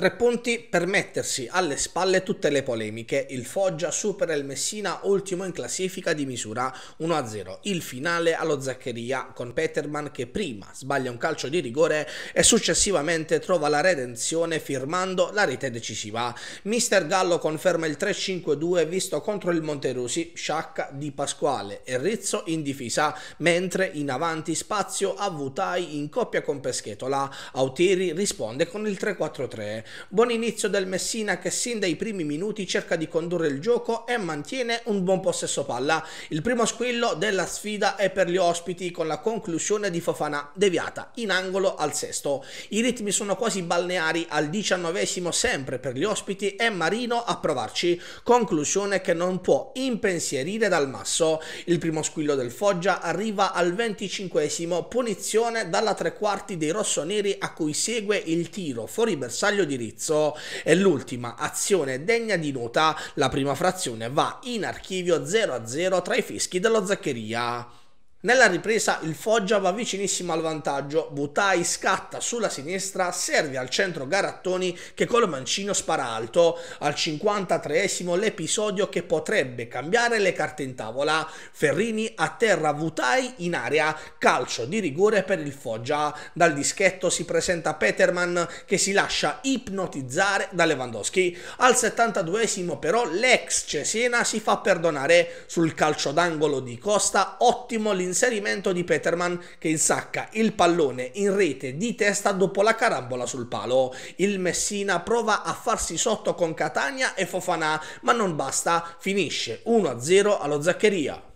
Tre punti per mettersi alle spalle tutte le polemiche. Il Foggia supera il Messina ultimo in classifica di misura 1-0. Il finale allo Zaccheria con Peterman che prima sbaglia un calcio di rigore e successivamente trova la redenzione firmando la rete decisiva. Mister Gallo conferma il 3-5-2 visto contro il Monterusi, Sciacca di Pasquale e Rizzo in difesa, mentre in avanti spazio a Vutai in coppia con Peschetola. Autieri risponde con il 3-4-3. Buon inizio del Messina che sin dai primi minuti cerca di condurre il gioco e mantiene un buon possesso palla. Il primo squillo della sfida è per gli ospiti con la conclusione di Fofana deviata in angolo al sesto. I ritmi sono quasi balneari al diciannovesimo sempre per gli ospiti e Marino a provarci. Conclusione che non può impensierire dal masso. Il primo squillo del Foggia arriva al venticinquesimo, punizione dalla tre quarti dei rossoneri a cui segue il tiro fuori bersaglio di indirizzo e l'ultima azione degna di nota, la prima frazione va in archivio 0 a 0 tra i fischi dello Zaccheria. Nella ripresa il Foggia va vicinissimo al vantaggio, Butai scatta sulla sinistra, serve al centro Garattoni che col mancino spara alto. Al 53esimo l'episodio che potrebbe cambiare le carte in tavola. Ferrini atterra Butai in area, calcio di rigore per il Foggia. Dal dischetto si presenta Peterman che si lascia ipnotizzare da Lewandowski. Al 72esimo però l'ex Cesena si fa perdonare sul calcio d'angolo di Costa, ottimo l'intervento l'inserimento di Peterman che insacca il pallone in rete di testa dopo la carambola sul palo. Il Messina prova a farsi sotto con Catania e Fofanà, ma non basta, finisce 1-0 allo Zaccheria.